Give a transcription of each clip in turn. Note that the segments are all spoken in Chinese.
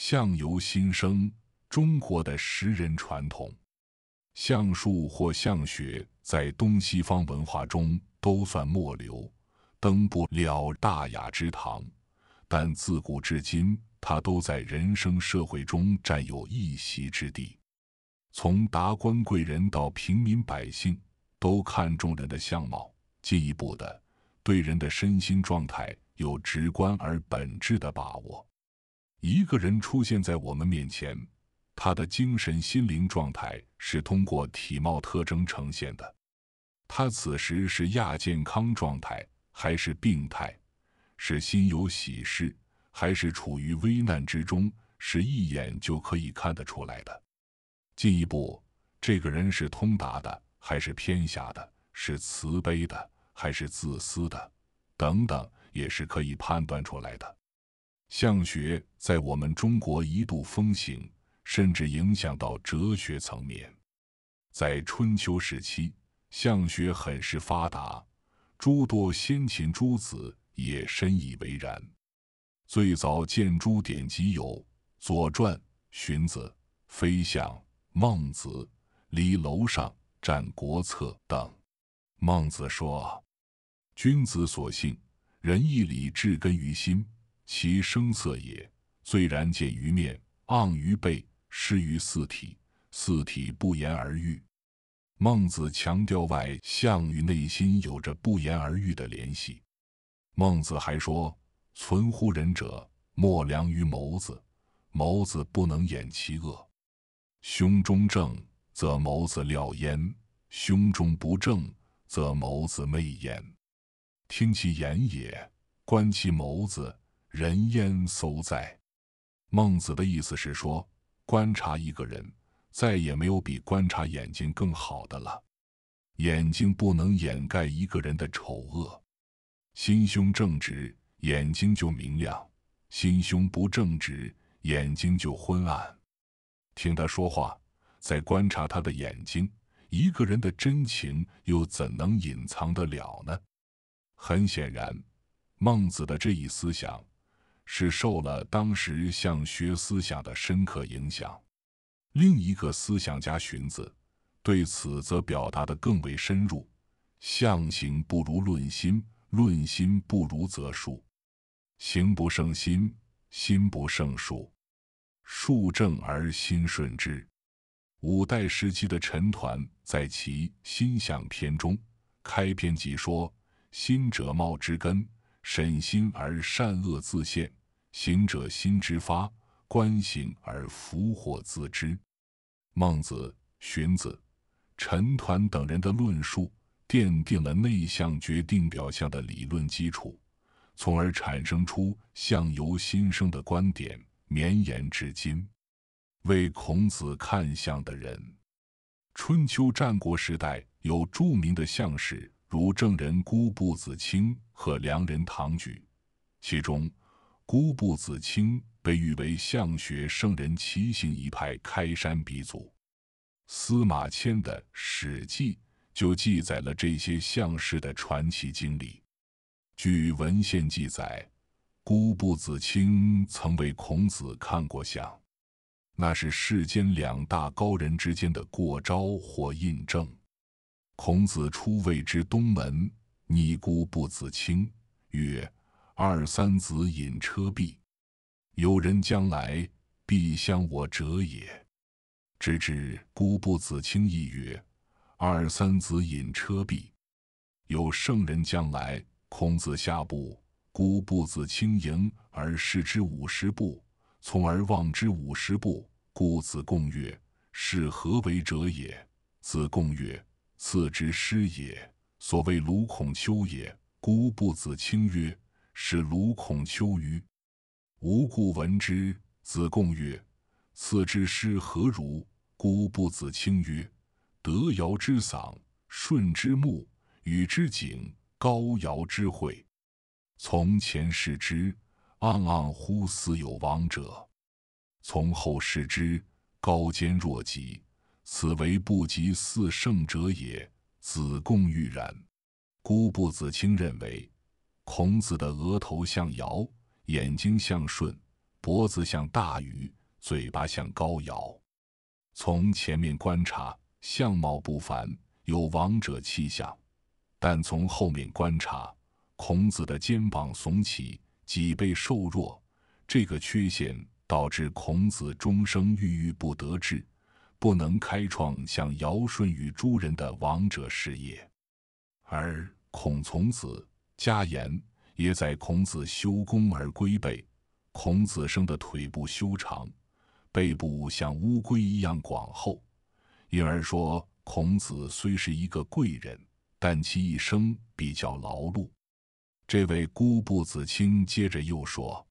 相由心生，中国的识人传统，相术或相学在东西方文化中都算末流，登不了大雅之堂。但自古至今，它都在人生社会中占有一席之地。从达官贵人到平民百姓，都看重人的相貌，进一步的对人的身心状态有直观而本质的把握。一个人出现在我们面前，他的精神心灵状态是通过体貌特征呈现的。他此时是亚健康状态还是病态，是心有喜事还是处于危难之中，是一眼就可以看得出来的。进一步，这个人是通达的还是偏狭的，是慈悲的还是自私的，等等，也是可以判断出来的。相学在我们中国一度风行，甚至影响到哲学层面。在春秋时期，相学很是发达，诸多先秦诸子也深以为然。最早见诸典籍有《左传》《荀子》《飞象》《孟子》《离楼上》《战国策》等。孟子说：“君子所性，仁义礼智根于心。”其声色也，虽然见于面，盎于背，失于四体，四体不言而喻。孟子强调外象与内心有着不言而喻的联系。孟子还说：“存乎人者，莫良于眸子，眸子不能掩其恶。胸中正，则眸子料焉；胸中不正，则眸子媚焉。听其言也，观其眸子。”人焉搜哉？孟子的意思是说，观察一个人，再也没有比观察眼睛更好的了。眼睛不能掩盖一个人的丑恶，心胸正直，眼睛就明亮；心胸不正直，眼睛就昏暗。听他说话，再观察他的眼睛，一个人的真情又怎能隐藏得了呢？很显然，孟子的这一思想。是受了当时相学思想的深刻影响。另一个思想家荀子对此则表达的更为深入：“象形不如论心，论心不如则数，形不胜心，心不胜数，数正而心顺之。”五代时期的陈抟在其《心象篇》中开篇即说：“心者貌之根，审心而善恶自现。”行者心之发，观行而福祸自知。孟子、荀子、陈抟等人的论述，奠定了内向决定表象的理论基础，从而产生出“相由心生”的观点，绵延至今。为孔子看相的人，春秋战国时代有著名的相士，如郑人孤步子卿和梁人唐举，其中。孤不子清被誉为相学圣人奇行一派开山鼻祖，司马迁的《史记》就记载了这些相士的传奇经历。据文献记载，孤不子清曾为孔子看过相，那是世间两大高人之间的过招或印证。孔子出谓之东门，尼姑不子清曰。二三子引车避，有人将来，必相我者也。直至孤不子轻亦曰：“二三子引车避，有圣人将来。”孔子下部，孤不子轻迎而视之五十步，从而望之五十步。故子贡曰：“是何为者也？”子贡曰：“赐之师也，所谓鲁孔丘也。”孤不子轻曰。是鲁孔丘欤？吾故闻之。子贡曰：“此之诗何如？”孤不子清曰：“德尧之丧，舜之目，禹之井，高尧之会。从前视之，盎盎乎似有王者；从后视之，高坚若极，此为不及四圣者也。”子贡欲然，孤不子清认为。孔子的额头像尧，眼睛像舜，脖子像大禹，嘴巴像高尧。从前面观察，相貌不凡，有王者气象；但从后面观察，孔子的肩膀耸起，脊背瘦弱。这个缺陷导致孔子终生郁郁不得志，不能开创像尧、舜与诸人的王者事业。而孔从子。家言也在孔子修功而归背，孔子生的腿部修长，背部像乌龟一样广厚，因而说孔子虽是一个贵人，但其一生比较劳碌。这位孤步子卿接着又说：“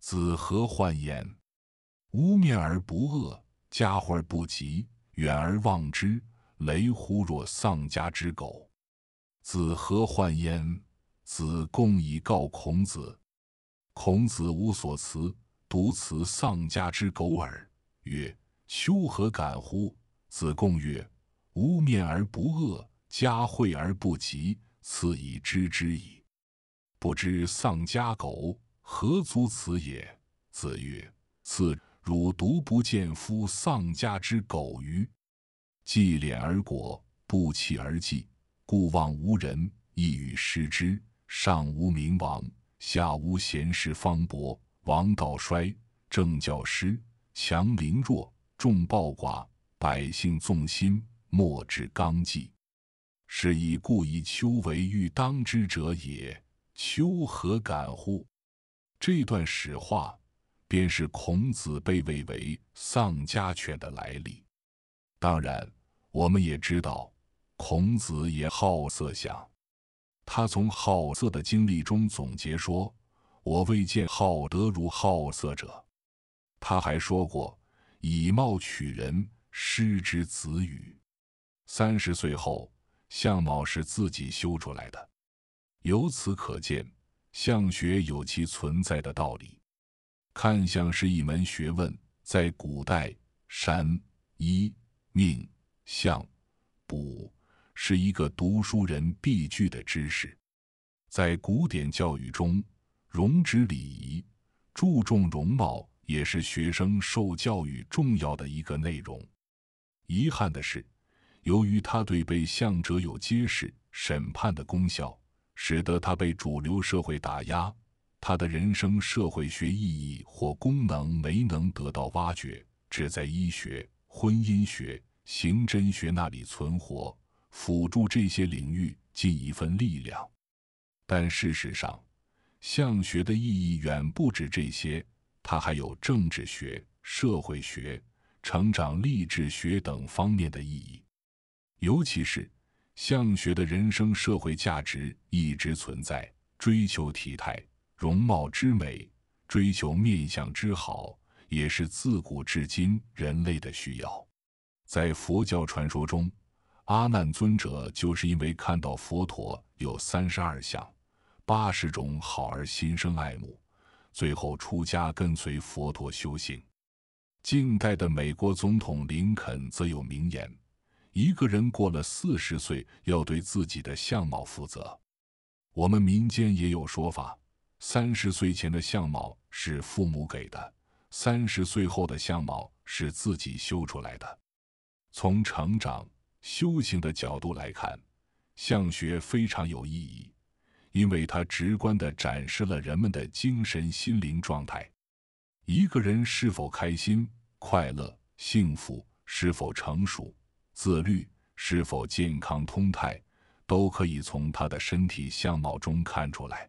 子何患焉？无面而不恶，家惠不及，远而望之，雷乎若丧家之狗。子何患焉？”子贡以告孔子，孔子无所辞，独辞丧家之狗耳。曰：丘何敢乎？子贡曰：吾面而不恶，家惠而不及，此以知之矣。不知丧家狗何足辞也。子曰：子汝独不见夫丧家之狗于？既敛而果，不弃而祭，故望无人，亦与失之。上无明王，下无贤士，方伯王道衰，政教失，强凌弱，众暴寡，百姓纵心，莫之纲纪。是以故以丘为欲当之者也。丘何敢乎？这段史话便是孔子被谓为丧家犬的来历。当然，我们也知道，孔子也好色想。他从好色的经历中总结说：“我未见好德如好色者。”他还说过：“以貌取人，失之子语。”三十岁后，相貌是自己修出来的。由此可见，相学有其存在的道理。看相是一门学问，在古代，山、医、命、相、卜。是一个读书人必具的知识，在古典教育中，容止礼仪注重容貌，也是学生受教育重要的一个内容。遗憾的是，由于他对被向者有揭示、审判的功效，使得他被主流社会打压，他的人生社会学意义或功能没能得到挖掘，只在医学、婚姻学、刑侦学那里存活。辅助这些领域尽一份力量，但事实上，相学的意义远不止这些，它还有政治学、社会学、成长励志学等方面的意义。尤其是相学的人生社会价值一直存在，追求体态容貌之美，追求面相之好，也是自古至今人类的需要。在佛教传说中。阿难尊者就是因为看到佛陀有三十二相、八十种好而心生爱慕，最后出家跟随佛陀修行。近代的美国总统林肯则有名言：“一个人过了四十岁，要对自己的相貌负责。”我们民间也有说法：三十岁前的相貌是父母给的，三十岁后的相貌是自己修出来的。从成长。修行的角度来看，相学非常有意义，因为它直观的展示了人们的精神、心灵状态。一个人是否开心、快乐、幸福，是否成熟、自律，是否健康通泰，都可以从他的身体相貌中看出来。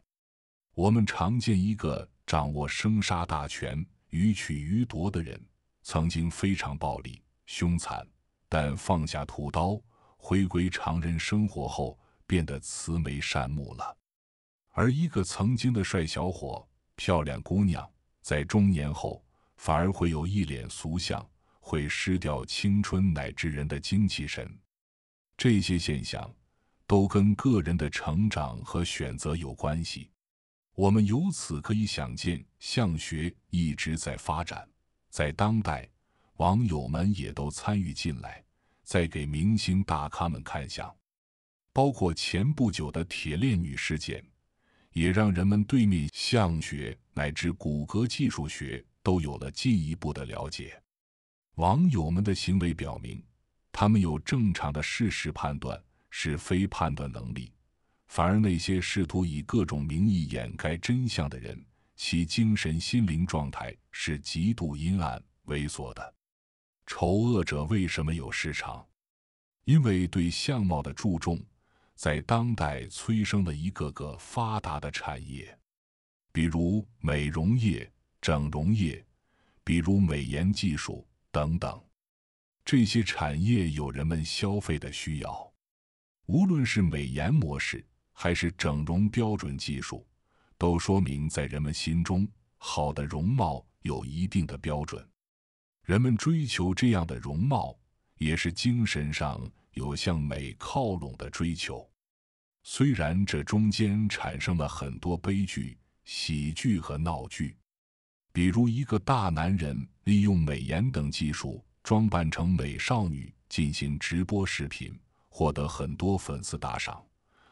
我们常见一个掌握生杀大权、予取予夺的人，曾经非常暴力、凶残。但放下屠刀，回归常人生活后，变得慈眉善目了；而一个曾经的帅小伙、漂亮姑娘，在中年后，反而会有一脸俗相，会失掉青春乃至人的精气神。这些现象，都跟个人的成长和选择有关系。我们由此可以想见，相学一直在发展，在当代。网友们也都参与进来，在给明星大咖们看相，包括前不久的铁链女事件，也让人们对面相学乃至骨骼技术学都有了进一步的了解。网友们的行为表明，他们有正常的事实判断是非判断能力，反而那些试图以各种名义掩盖真相的人，其精神心灵状态是极度阴暗猥琐的。丑恶者为什么有市场？因为对相貌的注重，在当代催生了一个个发达的产业，比如美容业、整容业，比如美颜技术等等。这些产业有人们消费的需要。无论是美颜模式，还是整容标准技术，都说明在人们心中，好的容貌有一定的标准。人们追求这样的容貌，也是精神上有向美靠拢的追求。虽然这中间产生了很多悲剧、喜剧和闹剧，比如一个大男人利用美颜等技术装扮成美少女进行直播视频，获得很多粉丝打赏，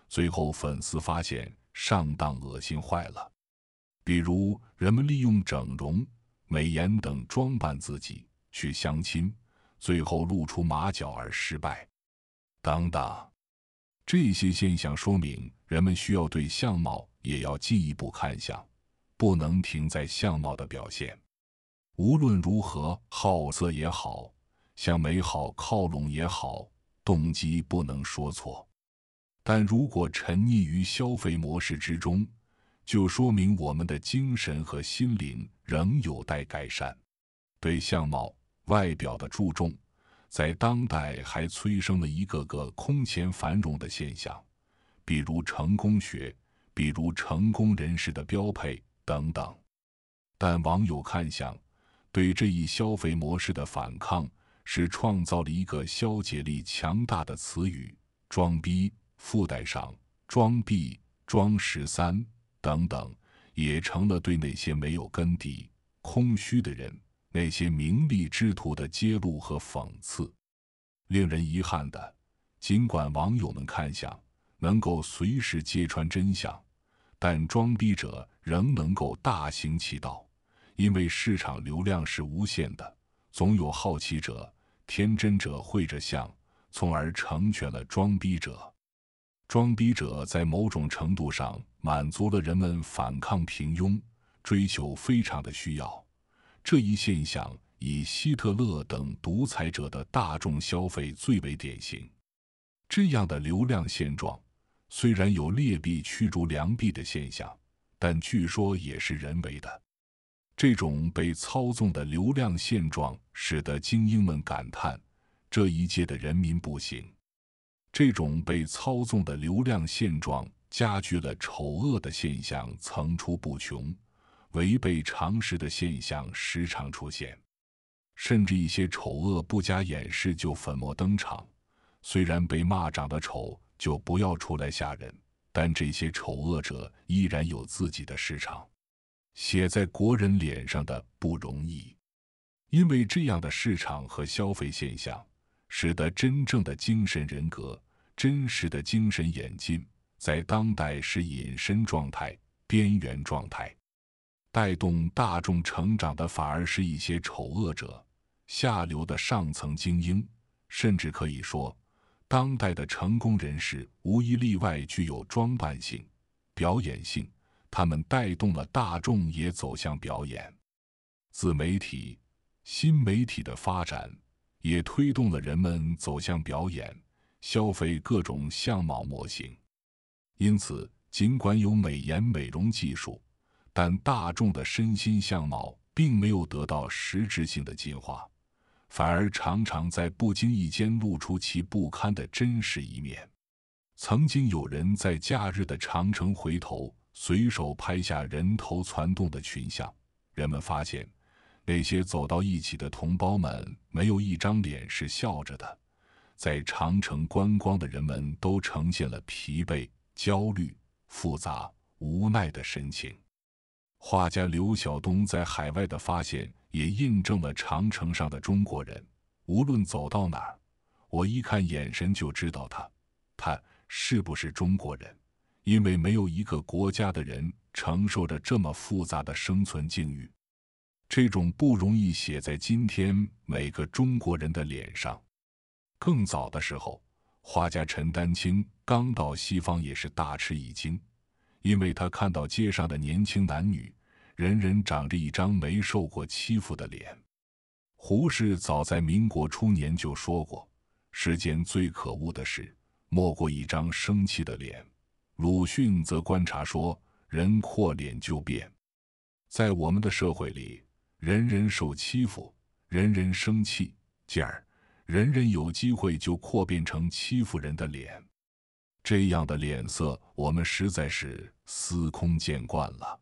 最后粉丝发现上当，恶心坏了；比如人们利用整容。美颜等装扮自己去相亲，最后露出马脚而失败，等等，这些现象说明人们需要对相貌也要进一步看相，不能停在相貌的表现。无论如何，好色也好，向美好靠拢也好，动机不能说错。但如果沉溺于消费模式之中，就说明我们的精神和心灵。仍有待改善，对相貌、外表的注重，在当代还催生了一个个空前繁荣的现象，比如成功学，比如成功人士的标配等等。但网友看向对这一消费模式的反抗，是创造了一个消解力强大的词语：装逼，附带上装逼、装十三等等。也成了对那些没有根底、空虚的人，那些名利之徒的揭露和讽刺。令人遗憾的，尽管网友们看相能够随时揭穿真相，但装逼者仍能够大行其道，因为市场流量是无限的，总有好奇者、天真者会着相，从而成全了装逼者。装逼者在某种程度上。满足了人们反抗平庸、追求非常的需要，这一现象以希特勒等独裁者的大众消费最为典型。这样的流量现状，虽然有劣币驱逐良币的现象，但据说也是人为的。这种被操纵的流量现状，使得精英们感叹：这一届的人民不行。这种被操纵的流量现状。加剧了丑恶的现象层出不穷，违背常识的现象时常出现，甚至一些丑恶不加掩饰就粉墨登场。虽然被骂长得丑就不要出来吓人，但这些丑恶者依然有自己的市场。写在国人脸上的不容易，因为这样的市场和消费现象，使得真正的精神人格、真实的精神演进。在当代是隐身状态、边缘状态，带动大众成长的反而是一些丑恶者、下流的上层精英，甚至可以说，当代的成功人士无一例外具有装扮性、表演性。他们带动了大众也走向表演。自媒体、新媒体的发展也推动了人们走向表演，消费各种相貌模型。因此，尽管有美颜美容技术，但大众的身心相貌并没有得到实质性的进化，反而常常在不经意间露出其不堪的真实一面。曾经有人在假日的长城回头，随手拍下人头攒动的群像，人们发现，那些走到一起的同胞们没有一张脸是笑着的，在长城观光的人们都呈现了疲惫。焦虑、复杂、无奈的神情。画家刘晓东在海外的发现也印证了长城上的中国人，无论走到哪儿，我一看眼神就知道他，他是不是中国人，因为没有一个国家的人承受着这么复杂的生存境遇，这种不容易写在今天每个中国人的脸上，更早的时候。画家陈丹青刚到西方也是大吃一惊，因为他看到街上的年轻男女，人人长着一张没受过欺负的脸。胡适早在民国初年就说过：“世间最可恶的事，莫过一张生气的脸。”鲁迅则观察说：“人阔脸就变。”在我们的社会里，人人受欺负，人人生气，进而。人人有机会就扩变成欺负人的脸，这样的脸色我们实在是司空见惯了。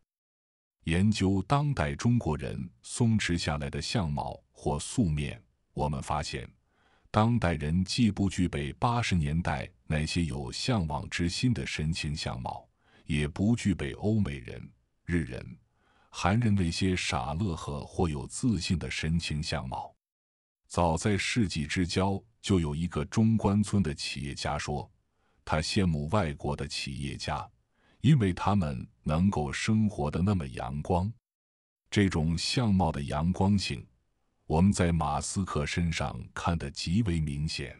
研究当代中国人松弛下来的相貌或素面，我们发现，当代人既不具备八十年代那些有向往之心的神情相貌，也不具备欧美人、日人、韩人那些傻乐呵或有自信的神情相貌。早在世纪之交，就有一个中关村的企业家说，他羡慕外国的企业家，因为他们能够生活的那么阳光。这种相貌的阳光性，我们在马斯克身上看得极为明显。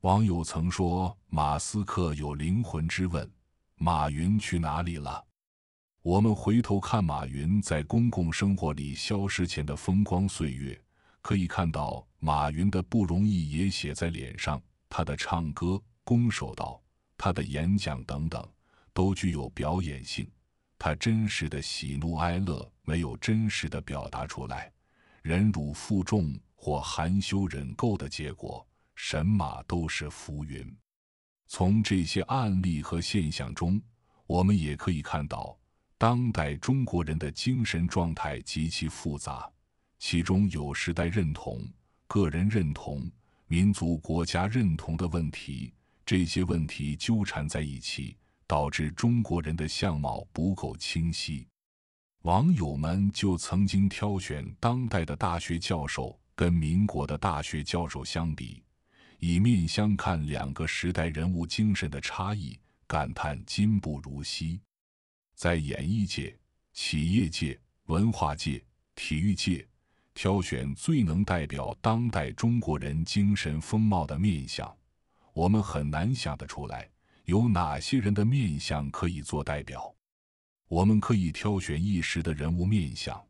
网友曾说，马斯克有灵魂之问：“马云去哪里了？”我们回头看马云在公共生活里消失前的风光岁月。可以看到，马云的不容易也写在脸上，他的唱歌、攻手道、他的演讲等等，都具有表演性。他真实的喜怒哀乐没有真实的表达出来，忍辱负重或含羞忍垢的结果，神马都是浮云。从这些案例和现象中，我们也可以看到，当代中国人的精神状态极其复杂。其中有时代认同、个人认同、民族国家认同的问题，这些问题纠缠在一起，导致中国人的相貌不够清晰。网友们就曾经挑选当代的大学教授跟民国的大学教授相比，以面相看两个时代人物精神的差异，感叹今不如昔。在演艺界、企业界、文化界、体育界。挑选最能代表当代中国人精神风貌的面相，我们很难想得出来有哪些人的面相可以做代表。我们可以挑选一时的人物面相，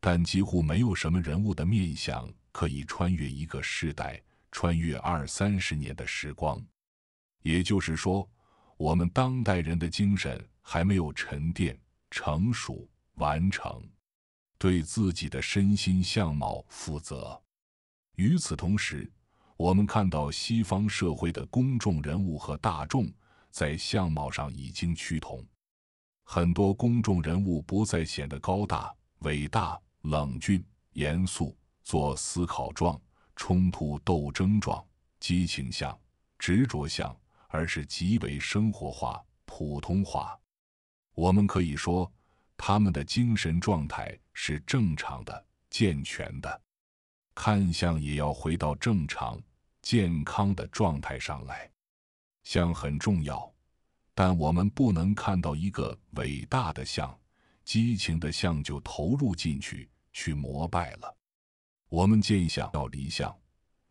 但几乎没有什么人物的面相可以穿越一个世代，穿越二三十年的时光。也就是说，我们当代人的精神还没有沉淀、成熟、完成。对自己的身心相貌负责。与此同时，我们看到西方社会的公众人物和大众在相貌上已经趋同，很多公众人物不再显得高大、伟大、冷峻、严肃，做思考状、冲突斗争状、激情像、执着像，而是极为生活化、普通化。我们可以说。他们的精神状态是正常的、健全的，看相也要回到正常、健康的状态上来。相很重要，但我们不能看到一个伟大的相、激情的相就投入进去去膜拜了。我们见相要离相，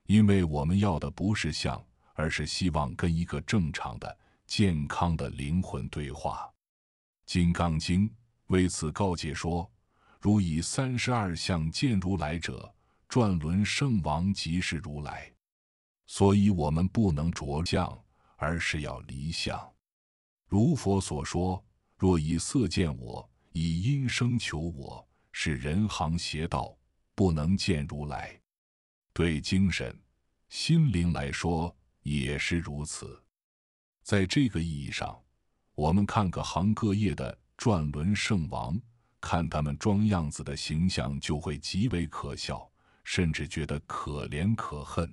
因为我们要的不是相，而是希望跟一个正常的、健康的灵魂对话，《金刚经》。为此告诫说：“如以三十二相见如来者，转轮圣王即是如来。所以我们不能着相，而是要离相。如佛所说，若以色见我，以音声求我，是人行邪道，不能见如来。对精神、心灵来说，也是如此。在这个意义上，我们看各行各业的。”转轮圣王看他们装样子的形象，就会极为可笑，甚至觉得可怜可恨。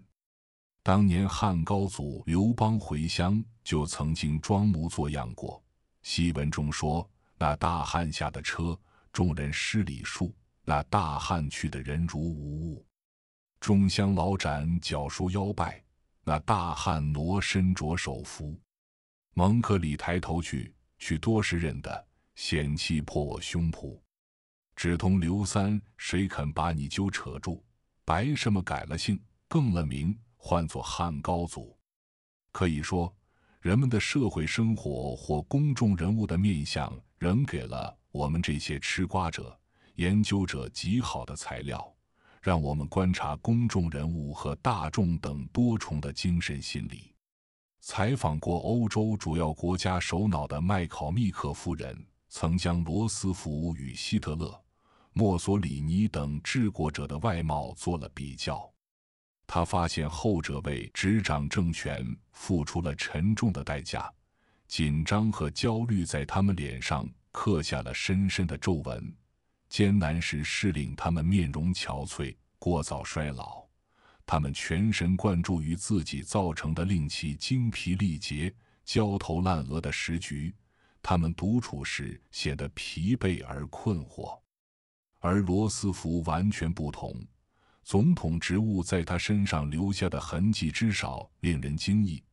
当年汉高祖刘邦回乡，就曾经装模作样过。戏文中说，那大汉下的车，众人施礼数，那大汉去的人如无物。众乡老展脚书腰拜，那大汉挪身着手扶。蒙克里抬头去，去多时认得。险气破我胸脯，只同刘三，谁肯把你揪扯住？白什么改了姓，更了名，唤作汉高祖。可以说，人们的社会生活或公众人物的面相，仍给了我们这些吃瓜者、研究者极好的材料，让我们观察公众人物和大众等多重的精神心理。采访过欧洲主要国家首脑的麦考密克夫人。曾将罗斯福与希特勒、墨索里尼等治国者的外貌做了比较，他发现后者为执掌政权付出了沉重的代价，紧张和焦虑在他们脸上刻下了深深的皱纹，艰难时是令他们面容憔悴、过早衰老，他们全神贯注于自己造成的令其精疲力竭、焦头烂额的时局。他们独处时显得疲惫而困惑，而罗斯福完全不同。总统职务在他身上留下的痕迹之少，令人惊异。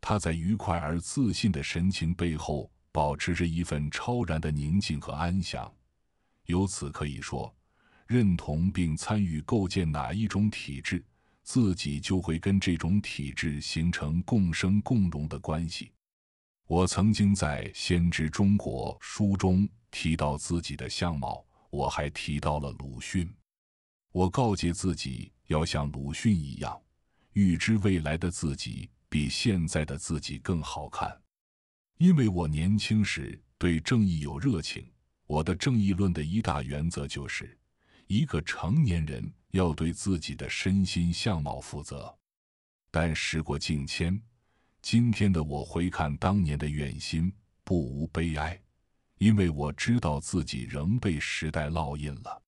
他在愉快而自信的神情背后，保持着一份超然的宁静和安详。由此可以说，认同并参与构建哪一种体制，自己就会跟这种体制形成共生共荣的关系。我曾经在《先知中国》书中提到自己的相貌，我还提到了鲁迅。我告诫自己要像鲁迅一样，预知未来的自己比现在的自己更好看，因为我年轻时对正义有热情。我的正义论的一大原则就是一个成年人要对自己的身心相貌负责，但时过境迁。今天的我回看当年的远心，不无悲哀，因为我知道自己仍被时代烙印了。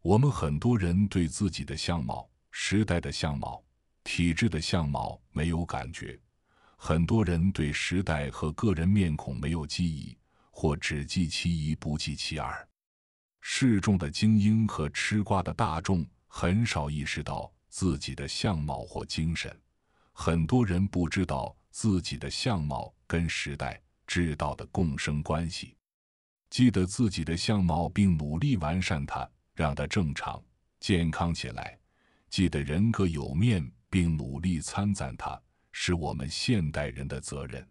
我们很多人对自己的相貌、时代的相貌、体质的相貌没有感觉；很多人对时代和个人面孔没有记忆，或只记其一，不记其二。市众的精英和吃瓜的大众很少意识到自己的相貌或精神；很多人不知道。自己的相貌跟时代知道的共生关系，记得自己的相貌，并努力完善它，让它正常、健康起来。记得人格有面，并努力参赞它，是我们现代人的责任。